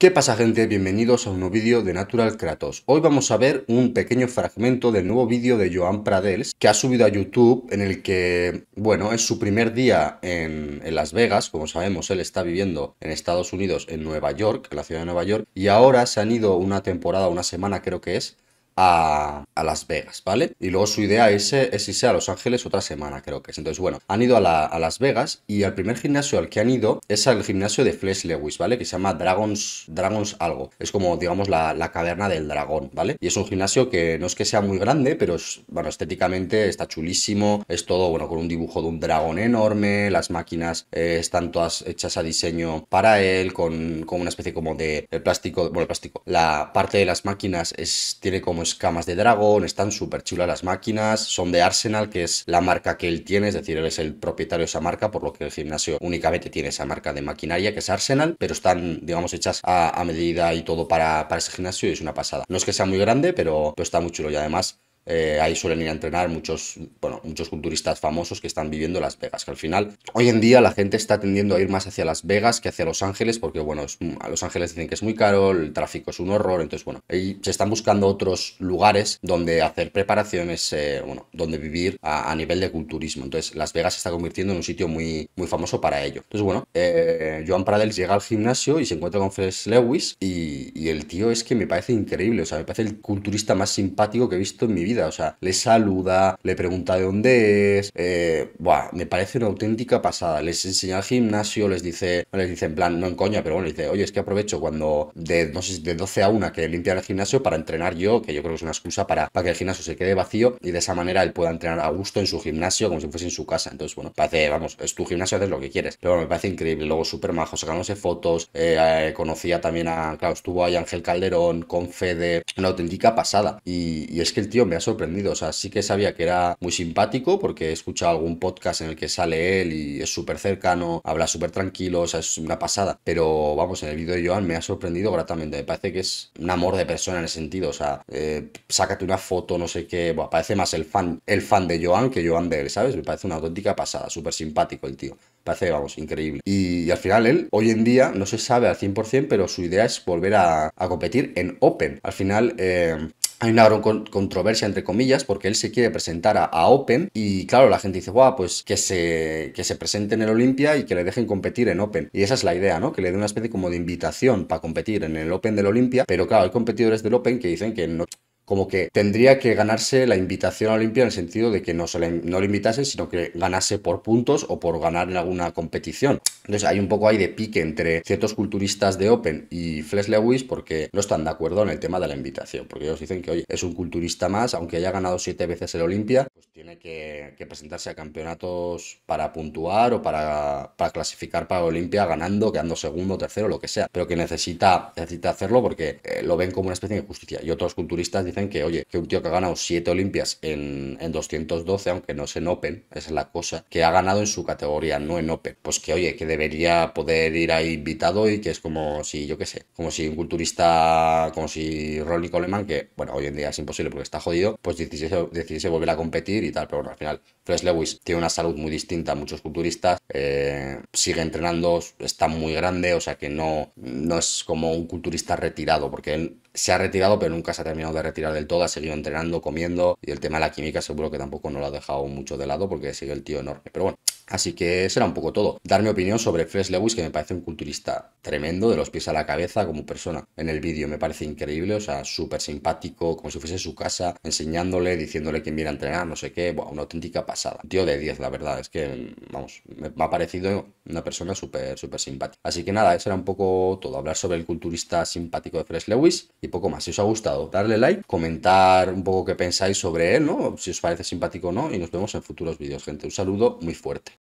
¿Qué pasa gente? Bienvenidos a un nuevo vídeo de Natural Kratos. Hoy vamos a ver un pequeño fragmento del nuevo vídeo de Joan Pradels que ha subido a YouTube en el que, bueno, es su primer día en, en, Las Vegas, como sabemos él está viviendo en Estados Unidos, en Nueva York, en la ciudad de Nueva York, y ahora se han ido una temporada, una semana creo que es, a, Las Vegas, ¿vale? Y luego su idea es, eh, es, irse a Los Ángeles otra semana, creo que es. Entonces, bueno, han ido a, Las Vegas y el primer gimnasio al que han ido es al gimnasio de Flesh Lewis, ¿vale? Que se llama Dragons, Dragons algo. Es como, digamos, la, caverna del dragón, ¿vale? Y es un gimnasio que no es que sea muy grande, pero, es, bueno, estéticamente está chulísimo. Es todo, bueno, con un dibujo de un dragón enorme. Las máquinas eh, están todas hechas a diseño para él, con, una especie como de plástico, bueno, el plástico. La parte de las máquinas es, tiene como camas de dragón, están súper chulas las máquinas, son de Arsenal, que es la marca que él tiene, es decir, él es el propietario de esa marca, por lo que el gimnasio únicamente tiene esa marca de maquinaria, que es Arsenal, pero están, digamos, hechas a, medida y todo para, ese gimnasio y es una pasada. No es que sea muy grande, pero está muy chulo y además eh, ahí suelen ir a entrenar muchos, bueno, muchos culturistas famosos que están viviendo Las Vegas, que al final hoy en día la gente está tendiendo a ir más hacia Las Vegas que hacia Los Ángeles, porque bueno, a Los Ángeles dicen que es muy caro, el tráfico es un horror, entonces bueno, ahí se están buscando otros lugares donde hacer preparaciones, eh, bueno, donde vivir a, nivel de culturismo. Entonces Las Vegas se está convirtiendo en un sitio muy, muy famoso para ello. Entonces bueno, eh, Joan Pradels llega al gimnasio y se encuentra con Fresh Lewis y el tío es que me parece increíble, o sea, me parece el culturista más simpático que he visto en mi vida. O sea, le saluda, le pregunta de dónde es. Eh, buah, me parece una auténtica pasada. Les enseña el gimnasio, les dice, les dice en plan, no en coña, pero bueno, les dice, oye, es que aprovecho cuando de, no sé, de 12 a 1 que limpian el gimnasio para entrenar yo, que yo creo que es una excusa para, para que el gimnasio se quede vacío y de esa manera él pueda entrenar a gusto en su gimnasio como si fuese en su casa. Entonces, bueno, parece, vamos, es tu gimnasio, haces lo que quieres. Pero bueno, me parece increíble. Luego, súper majo, sacándose fotos. Eh, eh, conocía también a, claro, estuvo ahí Ángel Calderón, con Fede, una auténtica pasada. Y, y es que el tío me ha sorprendido. O sea, sí que sabía que era muy simpático porque he escuchado algún podcast en el que sale él y es súper cercano, habla súper tranquilo, o sea, es una pasada. Pero vamos, en el vídeo de Joan me ha sorprendido gratamente. Me parece que es un amor de persona en el sentido. O sea, eh, sácate una foto, no sé qué. Bueno, parece más el fan, el fan de Joan que Joan de él, ¿sabes? Me parece una auténtica pasada, súper simpático el tío. Parece, vamos, increíble. Y, al final él, hoy en día, no se sabe al 100%, pero su idea es volver a, a competir en Open. Al final, eh, hay una gran controversia entre comillas porque él se quiere presentar a, Open y claro, la gente dice, guau, pues que se, que se presente en el Olimpia y que le dejen competir en Open. Y esa es la idea, ¿no? Que le den una especie como de invitación para competir en el Open del Olimpia, pero claro, hay competidores del Open que dicen que no como que tendría que ganarse la invitación a Olimpia en el sentido de que no, le, no le sino que ganase por puntos o por ganar en alguna competición. Entonces hay un poco de pique entre ciertos culturistas de Open y Fles Lewis porque no están de acuerdo en el tema de la invitación, porque ellos dicen que, oye, es un culturista más, aunque haya ganado siete veces el Olimpia, pues tiene que, presentarse a campeonatos para puntuar o para, clasificar para Olimpia ganando, quedando segundo, tercero, lo que sea. Pero que necesita, necesita hacerlo porque eh, lo ven como una especie de justicia Y otros culturistas dicen que, oye, que un tío que ha ganado siete Olimpias en, en, 212, aunque no es en Open, esa es la cosa, que ha ganado en su categoría, no en Open. Pues que, oye, que debería poder ir ahí invitado y que es como si, yo qué sé, como si un culturista, como si Ronnie Coleman, que, bueno, hoy en día es imposible porque está jodido, pues decidiese, decidiese volver a competir. Y y tal, pero al final fresh Lewis tiene una salud muy distinta a muchos culturistas, eh, sigue entrenando, está muy grande, o sea que no, no es como un culturista retirado, porque él se ha retirado pero nunca se ha terminado de retirar del todo, ha seguido entrenando, comiendo y el tema de la química seguro que tampoco no lo ha dejado mucho de lado porque sigue el tío enorme. Pero bueno, Así que será un poco todo. Dar mi opinión sobre Fresh Lewis, que me parece un culturista tremendo, de los pies a la cabeza como persona. En el vídeo me parece increíble, o sea, súper simpático, como si fuese su casa, enseñándole, diciéndole que viene a entrenar, no sé qué, una auténtica pasada. Tío de 10, la verdad, es que, mm, vamos, me, ha parecido una persona súper, súper simpática. Así que nada, eso era un poco todo. Hablar sobre el culturista simpático de Fresh Lewis y poco más. Si os ha gustado, darle like, comentar un poco qué pensáis sobre él, ¿no? Si os parece simpático o no, y nos vemos en futuros vídeos, gente. Un saludo muy fuerte.